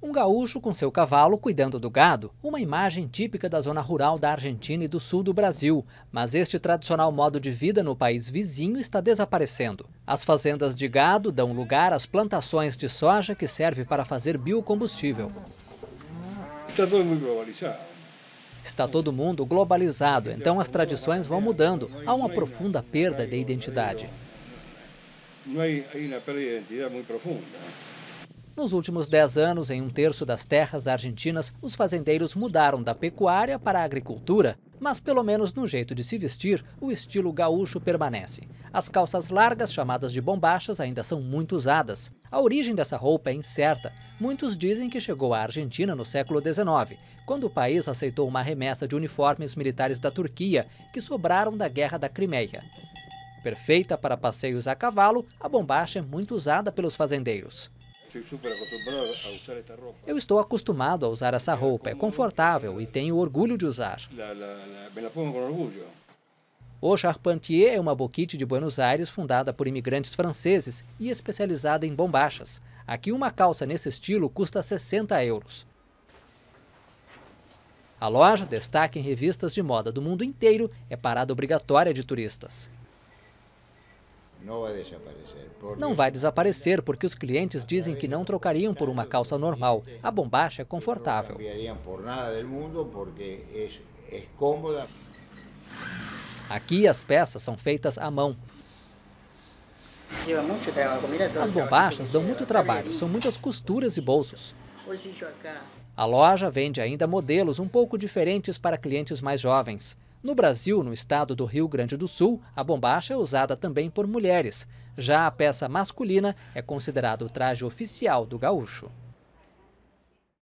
Um gaúcho com seu cavalo cuidando do gado, uma imagem típica da zona rural da Argentina e do sul do Brasil. Mas este tradicional modo de vida no país vizinho está desaparecendo. As fazendas de gado dão lugar às plantações de soja que serve para fazer biocombustível. Está todo mundo globalizado. Está todo mundo globalizado, então as tradições vão mudando. Há uma profunda perda de identidade. Não há uma perda de identidade muito profunda. Nos últimos 10 anos, em um terço das terras argentinas, os fazendeiros mudaram da pecuária para a agricultura, mas pelo menos no jeito de se vestir, o estilo gaúcho permanece. As calças largas, chamadas de bombachas, ainda são muito usadas. A origem dessa roupa é incerta. Muitos dizem que chegou à Argentina no século XIX, quando o país aceitou uma remessa de uniformes militares da Turquia, que sobraram da Guerra da Crimeia. Perfeita para passeios a cavalo, a bombacha é muito usada pelos fazendeiros. Eu estou acostumado a usar essa roupa, é confortável e tenho orgulho de usar. O Charpentier é uma boquite de Buenos Aires fundada por imigrantes franceses e especializada em bombachas. Aqui, uma calça nesse estilo custa 60 euros. A loja, destaque em revistas de moda do mundo inteiro, é parada obrigatória de turistas. Não vai desaparecer. Porque... os clientes dizem que não trocariam por uma calça normal. A bombacha é confortável. Não por nada do mundo porque é cômoda. Aqui as peças são feitas à mão. As bombachas dão muito trabalho, são muitas costuras e bolsos. A loja vende ainda modelos um pouco diferentes para clientes mais jovens. No Brasil, no estado do Rio Grande do Sul, a bombacha é usada também por mulheres. Já a peça masculina é considerado o traje oficial do gaúcho.